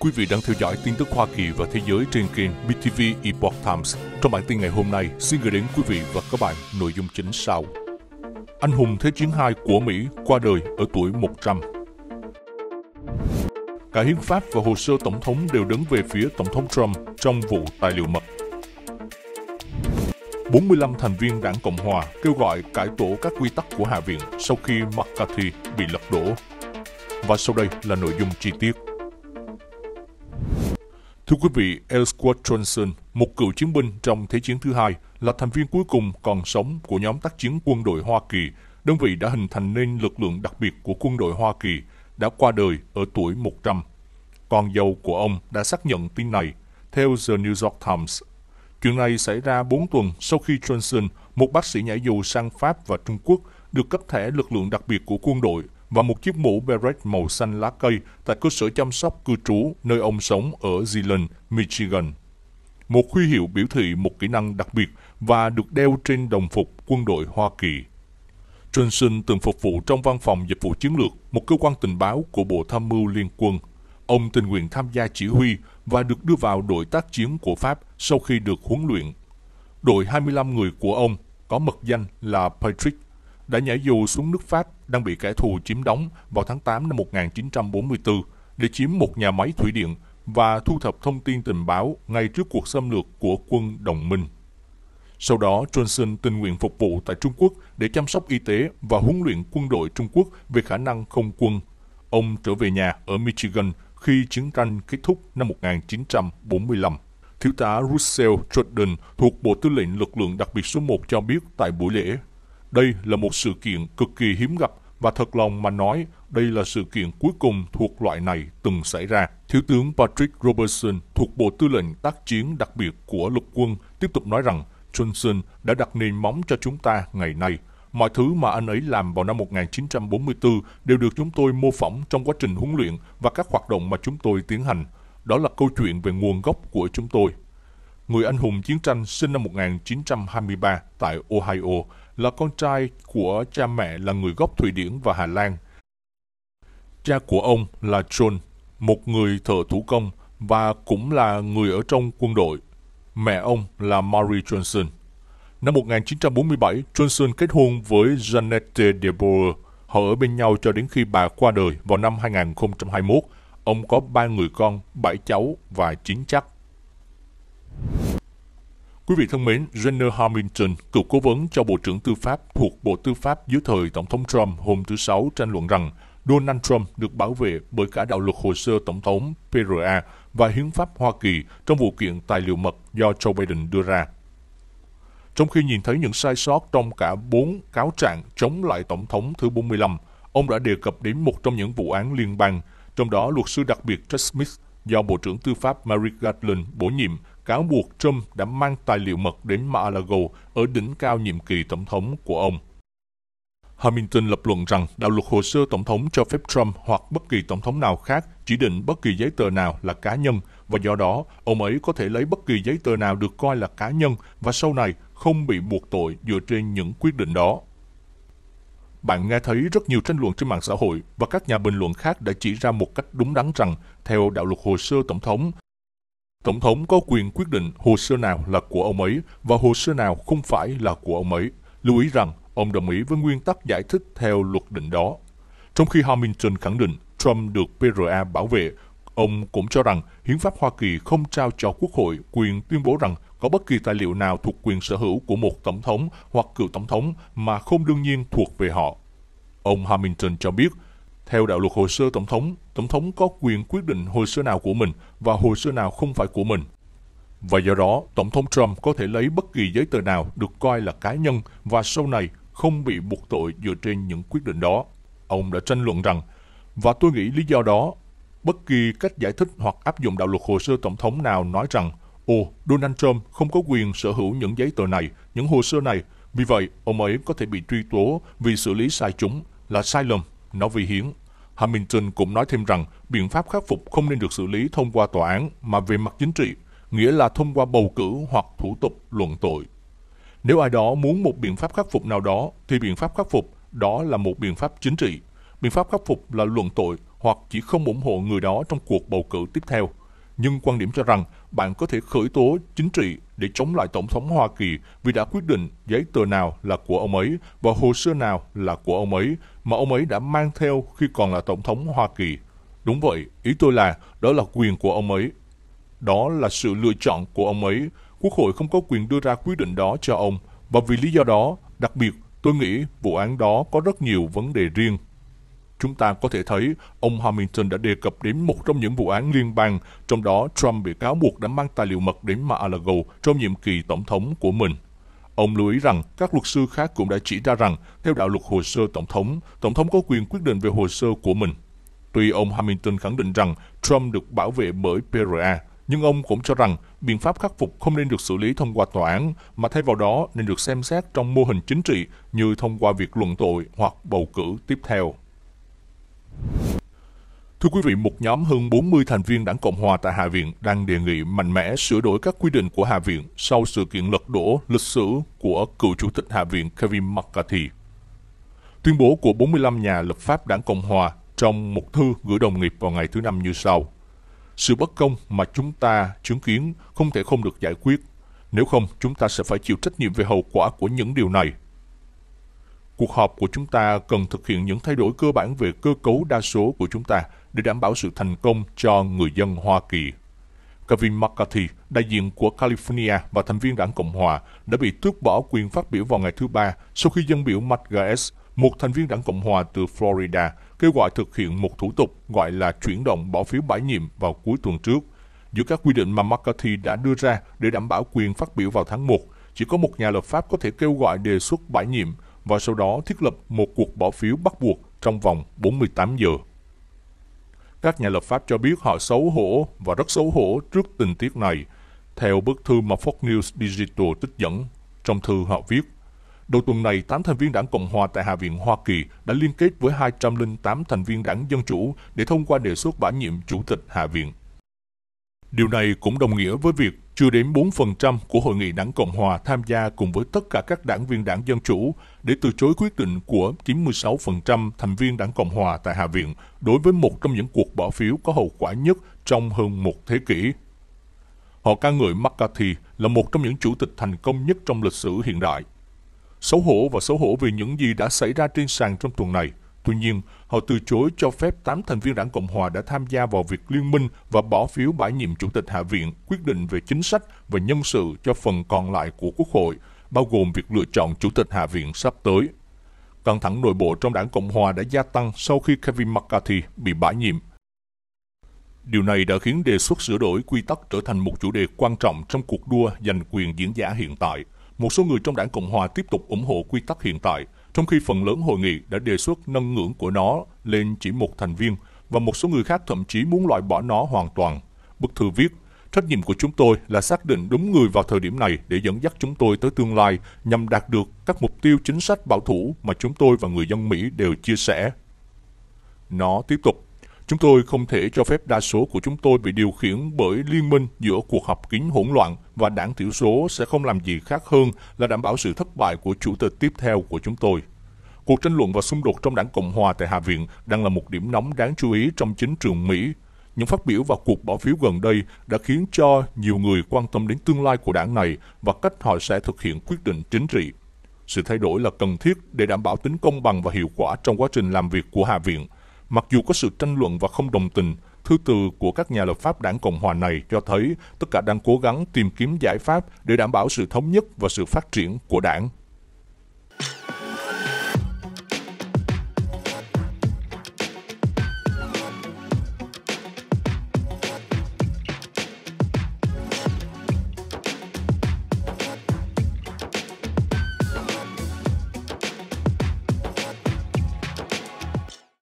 Quý vị đang theo dõi tin tức Hoa Kỳ và thế giới trên kênh BTV Epoch Times. Trong bản tin ngày hôm nay, xin gửi đến quý vị và các bạn nội dung chính sau. Anh hùng Thế chiến 2 của Mỹ qua đời ở tuổi 100. Cả hiến pháp và hồ sơ tổng thống đều đứng về phía tổng thống Trump trong vụ tài liệu mật. 45 thành viên đảng Cộng Hòa kêu gọi cải tổ các quy tắc của Hạ viện sau khi McCarthy bị lật đổ. Và sau đây là nội dung chi tiết. Thưa quý vị, Ellsworth Johnson, một cựu chiến binh trong Thế chiến thứ hai, là thành viên cuối cùng còn sống của nhóm tác chiến quân đội Hoa Kỳ, đơn vị đã hình thành nên lực lượng đặc biệt của quân đội Hoa Kỳ, đã qua đời ở tuổi 100. Con dâu của ông đã xác nhận tin này, theo The New York Times. Chuyện này xảy ra 4 tuần sau khi Johnson, một bác sĩ nhảy dù sang Pháp và Trung Quốc, được cấp thẻ lực lượng đặc biệt của quân đội – và một chiếc mũ beret màu xanh lá cây tại cơ sở chăm sóc cư trú nơi ông sống ở Zealand, Michigan. Một huy hiệu biểu thị một kỹ năng đặc biệt và được đeo trên đồng phục quân đội Hoa Kỳ. Johnson từng phục vụ trong văn phòng dịch vụ chiến lược, một cơ quan tình báo của Bộ Tham mưu Liên quân. Ông tình nguyện tham gia chỉ huy và được đưa vào đội tác chiến của Pháp sau khi được huấn luyện. Đội 25 người của ông có mật danh là Patrick đã nhảy dù xuống nước Pháp đang bị kẻ thù chiếm đóng vào tháng 8 năm 1944 để chiếm một nhà máy thủy điện và thu thập thông tin tình báo ngay trước cuộc xâm lược của quân đồng minh. Sau đó, Johnson tình nguyện phục vụ tại Trung Quốc để chăm sóc y tế và huấn luyện quân đội Trung Quốc về khả năng không quân. Ông trở về nhà ở Michigan khi chiến tranh kết thúc năm 1945. Thiếu tá Russell Jordan thuộc Bộ Tư lệnh Lực lượng Đặc biệt số 1 cho biết tại buổi lễ đây là một sự kiện cực kỳ hiếm gặp và thật lòng mà nói, đây là sự kiện cuối cùng thuộc loại này từng xảy ra. Thiếu tướng Patrick Robertson thuộc Bộ Tư lệnh tác chiến đặc biệt của lục quân tiếp tục nói rằng Johnson đã đặt nền móng cho chúng ta ngày nay. Mọi thứ mà anh ấy làm vào năm 1944 đều được chúng tôi mô phỏng trong quá trình huấn luyện và các hoạt động mà chúng tôi tiến hành. Đó là câu chuyện về nguồn gốc của chúng tôi người anh hùng chiến tranh sinh năm 1923 tại Ohio, là con trai của cha mẹ là người gốc Thụy Điển và Hà Lan. Cha của ông là John, một người thợ thủ công và cũng là người ở trong quân đội. Mẹ ông là Mary Johnson. Năm 1947, Johnson kết hôn với Jeanette DeBoer. Họ ở bên nhau cho đến khi bà qua đời vào năm 2021. Ông có ba người con, bảy cháu và chín chắc. Quý vị thân mến, Jenner Hamilton, cựu cố vấn cho Bộ trưởng Tư pháp thuộc Bộ Tư pháp dưới thời Tổng thống Trump hôm thứ Sáu tranh luận rằng Donald Trump được bảo vệ bởi cả đạo luật hồ sơ tổng thống PRA và hiến pháp Hoa Kỳ trong vụ kiện tài liệu mật do Joe Biden đưa ra. Trong khi nhìn thấy những sai sót trong cả bốn cáo trạng chống lại Tổng thống thứ 45, ông đã đề cập đến một trong những vụ án liên bang, trong đó luật sư đặc biệt Jack Smith do Bộ trưởng Tư pháp Merrick Garland bổ nhiệm cáo buộc Trump đã mang tài liệu mật đến Mar-a-Lago ở đỉnh cao nhiệm kỳ tổng thống của ông. Hamilton lập luận rằng đạo luật hồ sơ tổng thống cho phép Trump hoặc bất kỳ tổng thống nào khác chỉ định bất kỳ giấy tờ nào là cá nhân và do đó ông ấy có thể lấy bất kỳ giấy tờ nào được coi là cá nhân và sau này không bị buộc tội dựa trên những quyết định đó. Bạn nghe thấy rất nhiều tranh luận trên mạng xã hội và các nhà bình luận khác đã chỉ ra một cách đúng đắn rằng theo đạo luật hồ sơ tổng thống, Tổng thống có quyền quyết định hồ sơ nào là của ông ấy và hồ sơ nào không phải là của ông ấy. Lưu ý rằng ông đồng ý với nguyên tắc giải thích theo luật định đó. Trong khi Hamilton khẳng định Trump được PRA bảo vệ, ông cũng cho rằng hiến pháp Hoa Kỳ không trao cho Quốc hội quyền tuyên bố rằng có bất kỳ tài liệu nào thuộc quyền sở hữu của một tổng thống hoặc cựu tổng thống mà không đương nhiên thuộc về họ. Ông Hamilton cho biết theo đạo luật hồ sơ tổng thống, tổng thống có quyền quyết định hồ sơ nào của mình và hồ sơ nào không phải của mình. Và do đó, tổng thống Trump có thể lấy bất kỳ giấy tờ nào được coi là cá nhân và sau này không bị buộc tội dựa trên những quyết định đó. Ông đã tranh luận rằng, và tôi nghĩ lý do đó, bất kỳ cách giải thích hoặc áp dụng đạo luật hồ sơ tổng thống nào nói rằng, ồ, Donald Trump không có quyền sở hữu những giấy tờ này, những hồ sơ này, vì vậy ông ấy có thể bị truy tố vì xử lý sai chúng là sai lầm Nói với Hiến, Hamilton cũng nói thêm rằng biện pháp khắc phục không nên được xử lý thông qua tòa án mà về mặt chính trị, nghĩa là thông qua bầu cử hoặc thủ tục luận tội. Nếu ai đó muốn một biện pháp khắc phục nào đó, thì biện pháp khắc phục đó là một biện pháp chính trị. Biện pháp khắc phục là luận tội hoặc chỉ không ủng hộ người đó trong cuộc bầu cử tiếp theo nhưng quan điểm cho rằng bạn có thể khởi tố chính trị để chống lại Tổng thống Hoa Kỳ vì đã quyết định giấy tờ nào là của ông ấy và hồ sơ nào là của ông ấy mà ông ấy đã mang theo khi còn là Tổng thống Hoa Kỳ. Đúng vậy, ý tôi là đó là quyền của ông ấy. Đó là sự lựa chọn của ông ấy. Quốc hội không có quyền đưa ra quyết định đó cho ông. Và vì lý do đó, đặc biệt, tôi nghĩ vụ án đó có rất nhiều vấn đề riêng chúng ta có thể thấy ông Hamilton đã đề cập đến một trong những vụ án liên bang, trong đó Trump bị cáo buộc đã mang tài liệu mật đến Mar-a-Lago trong nhiệm kỳ tổng thống của mình. Ông lưu ý rằng các luật sư khác cũng đã chỉ ra rằng, theo đạo luật hồ sơ tổng thống, tổng thống có quyền quyết định về hồ sơ của mình. Tuy ông Hamilton khẳng định rằng Trump được bảo vệ bởi PRA, nhưng ông cũng cho rằng biện pháp khắc phục không nên được xử lý thông qua tòa án, mà thay vào đó nên được xem xét trong mô hình chính trị như thông qua việc luận tội hoặc bầu cử tiếp theo. Thưa quý vị, một nhóm hơn 40 thành viên đảng Cộng hòa tại Hạ viện đang đề nghị mạnh mẽ sửa đổi các quy định của Hạ viện sau sự kiện lật đổ lịch sử của cựu chủ tịch Hạ viện Kevin McCarthy. Tuyên bố của 45 nhà lập pháp đảng Cộng hòa trong một thư gửi đồng nghiệp vào ngày thứ Năm như sau. Sự bất công mà chúng ta chứng kiến không thể không được giải quyết. Nếu không, chúng ta sẽ phải chịu trách nhiệm về hậu quả của những điều này. Cuộc họp của chúng ta cần thực hiện những thay đổi cơ bản về cơ cấu đa số của chúng ta – để đảm bảo sự thành công cho người dân Hoa Kỳ. Kevin McCarthy, đại diện của California và thành viên đảng Cộng Hòa, đã bị tước bỏ quyền phát biểu vào ngày thứ Ba sau khi dân biểu Matt Gaetz, một thành viên đảng Cộng Hòa từ Florida, kêu gọi thực hiện một thủ tục gọi là chuyển động bỏ phiếu bãi nhiệm vào cuối tuần trước. Giữa các quy định mà McCarthy đã đưa ra để đảm bảo quyền phát biểu vào tháng 1, chỉ có một nhà lập pháp có thể kêu gọi đề xuất bãi nhiệm và sau đó thiết lập một cuộc bỏ phiếu bắt buộc trong vòng 48 giờ. Các nhà lập pháp cho biết họ xấu hổ và rất xấu hổ trước tình tiết này, theo bức thư mà Fox News Digital trích dẫn. Trong thư họ viết, Đầu tuần này, 8 thành viên đảng Cộng hòa tại Hạ viện Hoa Kỳ đã liên kết với 208 thành viên đảng Dân Chủ để thông qua đề xuất bãi nhiệm Chủ tịch Hạ viện. Điều này cũng đồng nghĩa với việc chưa đến 4% của Hội nghị Đảng Cộng Hòa tham gia cùng với tất cả các đảng viên đảng Dân Chủ để từ chối quyết định của 96% thành viên đảng Cộng Hòa tại Hạ viện đối với một trong những cuộc bỏ phiếu có hậu quả nhất trong hơn một thế kỷ. Họ ca ngợi McCarthy là một trong những chủ tịch thành công nhất trong lịch sử hiện đại. Xấu hổ và xấu hổ vì những gì đã xảy ra trên sàn trong tuần này – Tuy nhiên, họ từ chối cho phép 8 thành viên đảng Cộng hòa đã tham gia vào việc liên minh và bỏ phiếu bãi nhiệm Chủ tịch Hạ viện quyết định về chính sách và nhân sự cho phần còn lại của Quốc hội, bao gồm việc lựa chọn Chủ tịch Hạ viện sắp tới. Căng thẳng nội bộ trong đảng Cộng hòa đã gia tăng sau khi Kevin McCarthy bị bãi nhiệm. Điều này đã khiến đề xuất sửa đổi quy tắc trở thành một chủ đề quan trọng trong cuộc đua giành quyền diễn giả hiện tại. Một số người trong đảng Cộng hòa tiếp tục ủng hộ quy tắc hiện tại – trong khi phần lớn hội nghị đã đề xuất nâng ngưỡng của nó lên chỉ một thành viên và một số người khác thậm chí muốn loại bỏ nó hoàn toàn. Bức thư viết, trách nhiệm của chúng tôi là xác định đúng người vào thời điểm này để dẫn dắt chúng tôi tới tương lai nhằm đạt được các mục tiêu chính sách bảo thủ mà chúng tôi và người dân Mỹ đều chia sẻ. Nó tiếp tục, Chúng tôi không thể cho phép đa số của chúng tôi bị điều khiển bởi liên minh giữa cuộc họp kín hỗn loạn và đảng thiểu số sẽ không làm gì khác hơn là đảm bảo sự thất bại của chủ tịch tiếp theo của chúng tôi. Cuộc tranh luận và xung đột trong đảng Cộng hòa tại Hạ viện đang là một điểm nóng đáng chú ý trong chính trường Mỹ. Những phát biểu và cuộc bỏ phiếu gần đây đã khiến cho nhiều người quan tâm đến tương lai của đảng này và cách họ sẽ thực hiện quyết định chính trị. Sự thay đổi là cần thiết để đảm bảo tính công bằng và hiệu quả trong quá trình làm việc của Hạ viện – Mặc dù có sự tranh luận và không đồng tình, thư từ của các nhà lập pháp đảng Cộng hòa này cho thấy tất cả đang cố gắng tìm kiếm giải pháp để đảm bảo sự thống nhất và sự phát triển của đảng.